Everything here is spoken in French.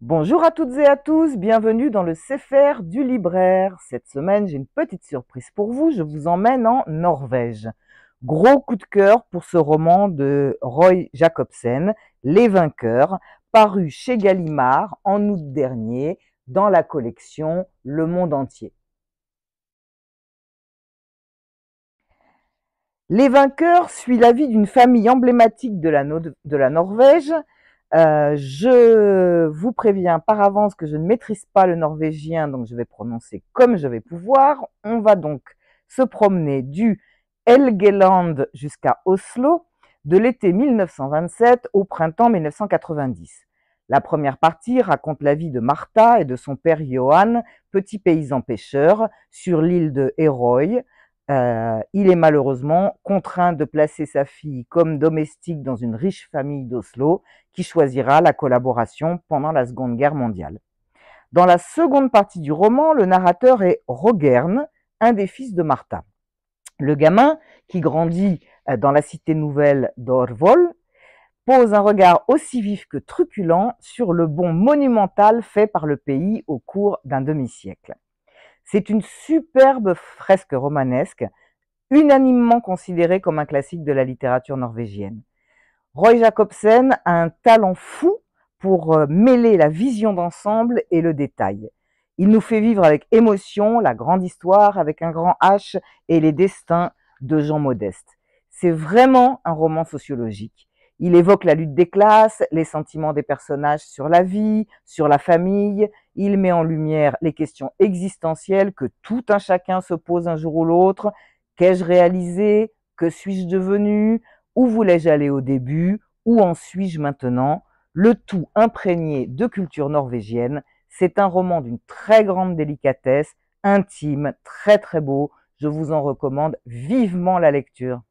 Bonjour à toutes et à tous, bienvenue dans le CFR du libraire. Cette semaine, j'ai une petite surprise pour vous, je vous emmène en Norvège. Gros coup de cœur pour ce roman de Roy Jacobsen, Les Vainqueurs, paru chez Gallimard en août dernier dans la collection Le Monde entier. Les Vainqueurs suit la vie d'une famille emblématique de la Norvège, euh, je vous préviens par avance que je ne maîtrise pas le norvégien, donc je vais prononcer comme je vais pouvoir. On va donc se promener du Helgeland jusqu'à Oslo, de l'été 1927 au printemps 1990. La première partie raconte la vie de Martha et de son père Johan, petit paysan pêcheur, sur l'île de Héroï, euh, il est malheureusement contraint de placer sa fille comme domestique dans une riche famille d'Oslo qui choisira la collaboration pendant la Seconde Guerre mondiale. Dans la seconde partie du roman, le narrateur est Rogern, un des fils de Martha. Le gamin, qui grandit euh, dans la cité nouvelle d'Orvol, pose un regard aussi vif que truculent sur le bond monumental fait par le pays au cours d'un demi-siècle. C'est une superbe fresque romanesque, unanimement considérée comme un classique de la littérature norvégienne. Roy Jacobsen a un talent fou pour euh, mêler la vision d'ensemble et le détail. Il nous fait vivre avec émotion la grande histoire avec un grand H et les destins de gens modestes. C'est vraiment un roman sociologique. Il évoque la lutte des classes, les sentiments des personnages sur la vie, sur la famille. Il met en lumière les questions existentielles que tout un chacun se pose un jour ou l'autre. Qu'ai-je réalisé Que suis-je devenu Où voulais-je aller au début Où en suis-je maintenant Le tout imprégné de culture norvégienne. C'est un roman d'une très grande délicatesse, intime, très très beau. Je vous en recommande vivement la lecture.